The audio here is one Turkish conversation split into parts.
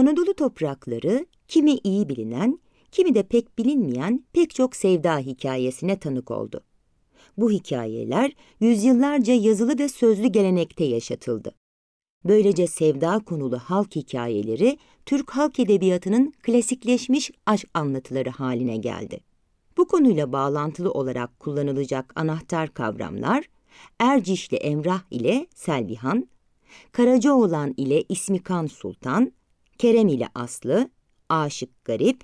Anadolu toprakları kimi iyi bilinen, kimi de pek bilinmeyen pek çok sevda hikayesine tanık oldu. Bu hikayeler yüzyıllarca yazılı ve sözlü gelenekte yaşatıldı. Böylece sevda konulu halk hikayeleri Türk halk edebiyatının klasikleşmiş aşk anlatıları haline geldi. Bu konuyla bağlantılı olarak kullanılacak anahtar kavramlar Ercişli Emrah ile Selvihan, Karacaoğlan ile İsmikan Sultan, Kerem ile Aslı, Aşık Garip,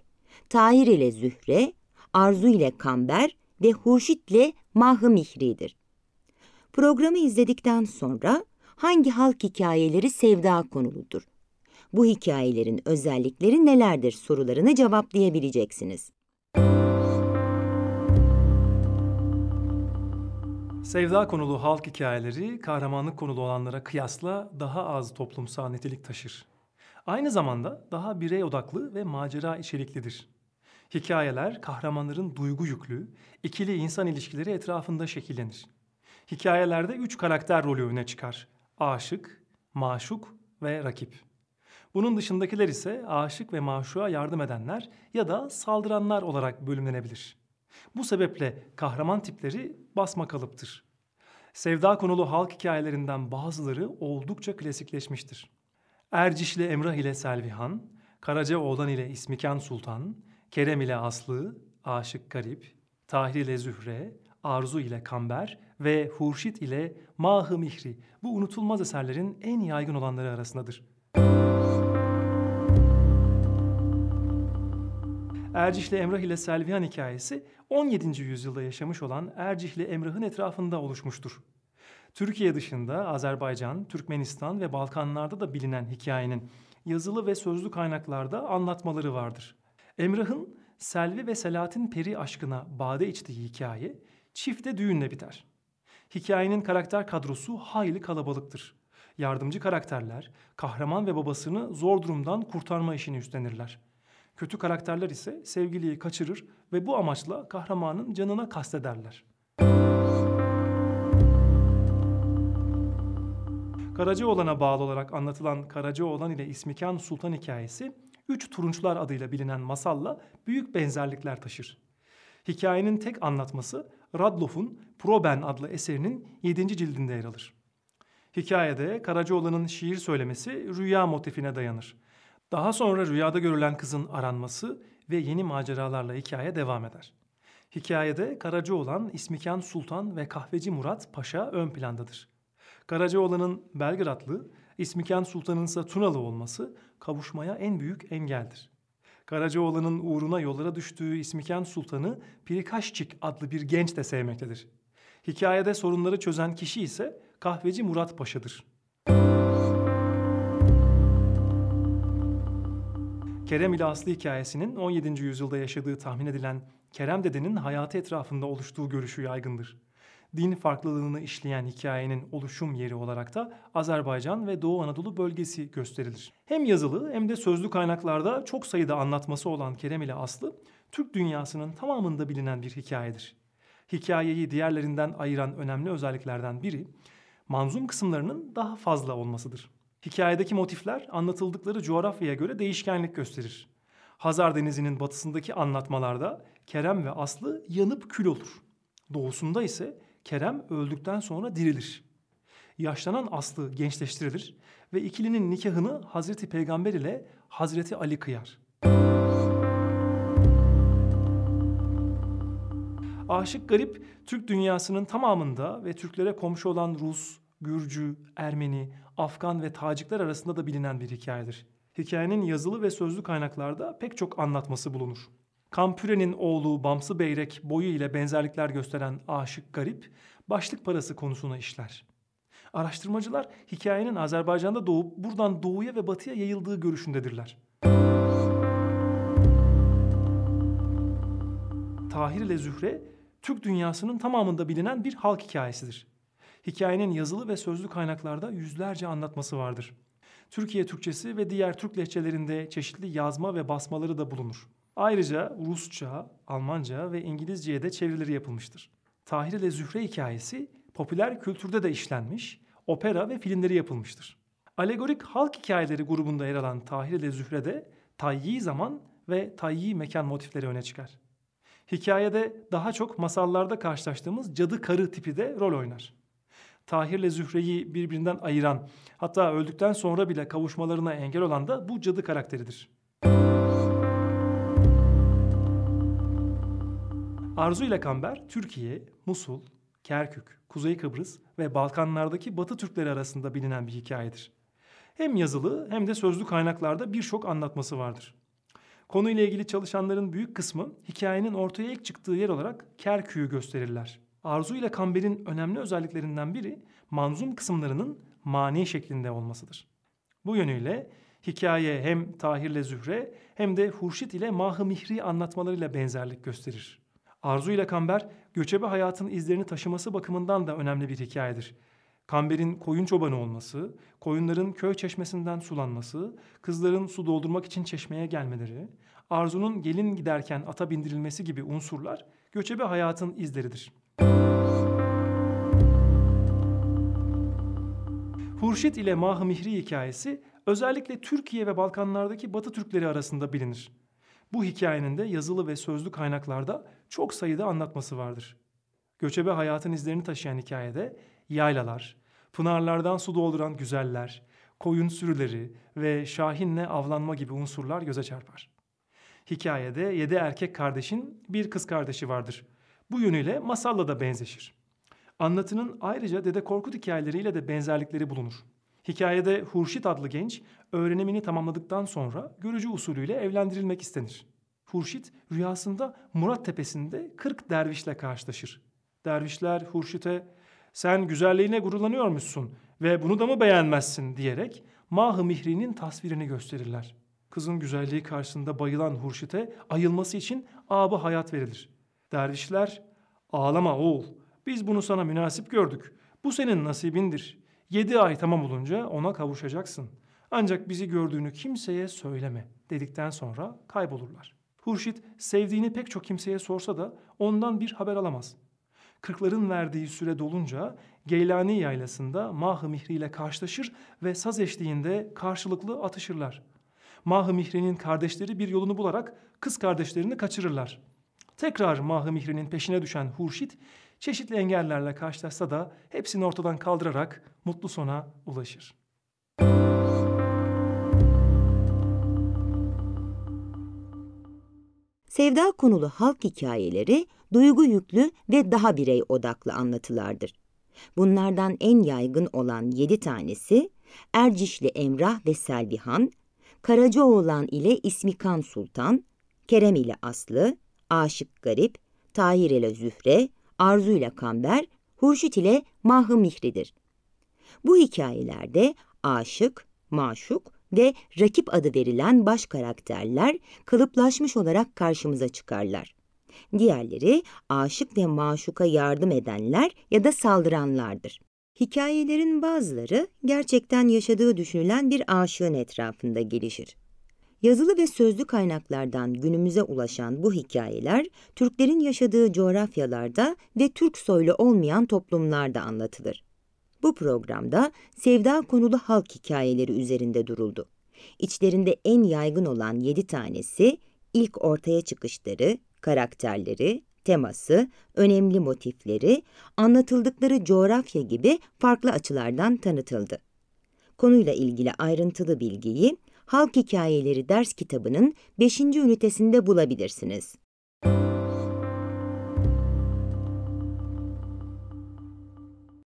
Tahir ile Zühre, Arzu ile Kamber ve Hurşit ile Mahı Mihri'dir. Programı izledikten sonra hangi halk hikayeleri sevda konuludur? Bu hikayelerin özellikleri nelerdir sorularını cevaplayabileceksiniz. Sevda konulu halk hikayeleri kahramanlık konulu olanlara kıyasla daha az toplumsal nitelik taşır. Aynı zamanda daha birey odaklı ve macera içeriklidir. Hikayeler kahramanların duygu yüklü, ikili insan ilişkileri etrafında şekillenir. Hikayelerde üç karakter rolü öne çıkar. Aşık, maşuk ve rakip. Bunun dışındakiler ise aşık ve maşuğa yardım edenler ya da saldıranlar olarak bölümlenebilir. Bu sebeple kahraman tipleri basma kalıptır. Sevda konulu halk hikayelerinden bazıları oldukça klasikleşmiştir. Erciş ile Emrah ile Selvihan, Karacaoğlan ile İsmikan Sultan, Kerem ile Aslı, Aşık Garip, Tahir ile Zühre, Arzu ile Kamber ve Hurşit ile Mahı Mihri bu unutulmaz eserlerin en yaygın olanları arasındadır. Erciş'le Emrah ile Selvihan hikayesi 17. yüzyılda yaşamış olan Erciş'le Emrah'ın etrafında oluşmuştur. Türkiye dışında Azerbaycan, Türkmenistan ve Balkanlarda da bilinen hikayenin yazılı ve sözlü kaynaklarda anlatmaları vardır. Emrah'ın Selvi ve Selahattin Peri aşkına bade içtiği hikaye çifte düğünle biter. Hikayenin karakter kadrosu hayli kalabalıktır. Yardımcı karakterler kahraman ve babasını zor durumdan kurtarma işini üstlenirler. Kötü karakterler ise sevgiliyi kaçırır ve bu amaçla kahramanın canına kastederler. Müzik Karacaoğlan'a bağlı olarak anlatılan Karacaoğlan ile İsmikan Sultan hikayesi üç turunçlar adıyla bilinen masalla büyük benzerlikler taşır. Hikayenin tek anlatması Radloff'un Proben adlı eserinin 7. cildinde yer alır. Hikayede Karacaoğlan'ın şiir söylemesi rüya motifine dayanır. Daha sonra rüyada görülen kızın aranması ve yeni maceralarla hikaye devam eder. Hikayede Karacaoğlan, İsmikan Sultan ve Kahveci Murat Paşa ön plandadır. Karacaoğlan'ın Belgradlı, İsmiken Sultan'ın ise Tunalı olması kavuşmaya en büyük engeldir. Karacaoğlan'ın uğruna yollara düştüğü İsmiken Sultan'ı Pirikaşçik adlı bir genç de sevmektedir. Hikayede sorunları çözen kişi ise kahveci Murat Paşa'dır. Kerem ile Aslı hikayesinin 17. yüzyılda yaşadığı tahmin edilen Kerem dedenin hayatı etrafında oluştuğu görüşü yaygındır din farklılığını işleyen hikayenin oluşum yeri olarak da Azerbaycan ve Doğu Anadolu bölgesi gösterilir. Hem yazılı hem de sözlü kaynaklarda çok sayıda anlatması olan Kerem ile Aslı, Türk dünyasının tamamında bilinen bir hikayedir. Hikayeyi diğerlerinden ayıran önemli özelliklerden biri, manzum kısımlarının daha fazla olmasıdır. Hikayedeki motifler anlatıldıkları coğrafyaya göre değişkenlik gösterir. Hazar Denizi'nin batısındaki anlatmalarda Kerem ve Aslı yanıp kül olur. Doğusunda ise Kerem öldükten sonra dirilir. Yaşlanan Aslı gençleştirilir ve ikilinin nikahını Hazreti Peygamber ile Hazreti Ali kıyar. Aşık Garip, Türk dünyasının tamamında ve Türklere komşu olan Rus, Gürcü, Ermeni, Afgan ve Tacikler arasında da bilinen bir hikayedir. Hikayenin yazılı ve sözlü kaynaklarda pek çok anlatması bulunur. Kampüre'nin oğlu Bamsı Beyrek boyu ile benzerlikler gösteren Aşık Garip, başlık parası konusuna işler. Araştırmacılar hikayenin Azerbaycan'da doğup buradan doğuya ve batıya yayıldığı görüşündedirler. Tahir ile Zühre, Türk dünyasının tamamında bilinen bir halk hikayesidir. Hikayenin yazılı ve sözlü kaynaklarda yüzlerce anlatması vardır. Türkiye Türkçesi ve diğer Türk lehçelerinde çeşitli yazma ve basmaları da bulunur. Ayrıca Rusça, Almanca ve İngilizce'ye de çevirileri yapılmıştır. Tahir ile Zühre hikayesi popüler kültürde de işlenmiş, opera ve filmleri yapılmıştır. Alegorik halk hikayeleri grubunda yer alan Tahir ile Zühre'de tayyi zaman ve tayyi mekan motifleri öne çıkar. Hikayede daha çok masallarda karşılaştığımız cadı karı tipi de rol oynar. Tahir ile Zühre'yi birbirinden ayıran, hatta öldükten sonra bile kavuşmalarına engel olan da bu cadı karakteridir. Arzu ile Kamber, Türkiye, Musul, Kerkük, Kuzey Kıbrıs ve Balkanlardaki Batı Türkleri arasında bilinen bir hikayedir. Hem yazılı hem de sözlü kaynaklarda birçok anlatması vardır. Konuyla ilgili çalışanların büyük kısmı hikayenin ortaya ilk çıktığı yer olarak Kerkük'ü gösterirler. Arzu ile Kamber'in önemli özelliklerinden biri manzum kısımlarının mani şeklinde olmasıdır. Bu yönüyle hikaye hem Tahir ile Zühre hem de Hurşit ile Mahı Mihri anlatmalarıyla benzerlik gösterir. Arzu ile Kamber, göçebe hayatın izlerini taşıması bakımından da önemli bir hikayedir. Kamber'in koyun çobanı olması, koyunların köy çeşmesinden sulanması, kızların su doldurmak için çeşmeye gelmeleri, Arzu'nun gelin giderken ata bindirilmesi gibi unsurlar göçebe hayatın izleridir. Hurşit ile Mahı Mihri hikayesi özellikle Türkiye ve Balkanlardaki Batı Türkleri arasında bilinir. Bu hikayenin de yazılı ve sözlü kaynaklarda çok sayıda anlatması vardır. Göçebe hayatın izlerini taşıyan hikayede yaylalar, pınarlardan su dolduran güzeller, koyun sürüleri ve şahinle avlanma gibi unsurlar göze çarpar. Hikayede yedi erkek kardeşin bir kız kardeşi vardır. Bu yönüyle masalla da benzeşir. Anlatının ayrıca Dede Korkut hikayeleriyle de benzerlikleri bulunur. Hikayede Hurşit adlı genç öğrenimini tamamladıktan sonra görücü usulüyle evlendirilmek istenir. Hurşit rüyasında Murat Tepesi'nde 40 dervişle karşılaşır. Dervişler Hurşit'e sen güzelliğine gururlanıyormuşsun ve bunu da mı beğenmezsin diyerek Mahı Mihri'nin tasvirini gösterirler. Kızın güzelliği karşısında bayılan Hurşit'e ayılması için abı hayat verilir. Dervişler ağlama oğul biz bunu sana münasip gördük bu senin nasibindir. Yedi ay tamam olunca ona kavuşacaksın. Ancak bizi gördüğünü kimseye söyleme dedikten sonra kaybolurlar. Hurşit sevdiğini pek çok kimseye sorsa da ondan bir haber alamaz. Kırkların verdiği süre dolunca Geylani yaylasında Mahı Mihri ile karşılaşır ve saz eşliğinde karşılıklı atışırlar. Mahı Mihri'nin kardeşleri bir yolunu bularak kız kardeşlerini kaçırırlar. Tekrar Mahı Mihri'nin peşine düşen Hurşit çeşitli engellerle karşılaşsa da hepsini ortadan kaldırarak mutlu sona ulaşır. Sevda konulu halk hikayeleri duygu yüklü ve daha birey odaklı anlatılardır. Bunlardan en yaygın olan yedi tanesi Ercişli Emrah ve Selvihan, Karacaoğlan ile İsmikan Sultan, Kerem ile Aslı, Aşık Garip, Tahir ile Zühre, Arzu ile Kamber, Hurşit ile Mahı Mihri'dir. Bu hikayelerde aşık, maşuk ve rakip adı verilen baş karakterler kalıplaşmış olarak karşımıza çıkarlar. Diğerleri aşık ve maşuka yardım edenler ya da saldıranlardır. Hikayelerin bazıları gerçekten yaşadığı düşünülen bir aşığın etrafında gelişir. Yazılı ve sözlü kaynaklardan günümüze ulaşan bu hikayeler, Türklerin yaşadığı coğrafyalarda ve Türk soylu olmayan toplumlarda anlatılır. Bu programda sevda konulu halk hikayeleri üzerinde duruldu. İçlerinde en yaygın olan yedi tanesi, ilk ortaya çıkışları, karakterleri, teması, önemli motifleri, anlatıldıkları coğrafya gibi farklı açılardan tanıtıldı. Konuyla ilgili ayrıntılı bilgiyi Halk Hikayeleri ders kitabının 5. ünitesinde bulabilirsiniz.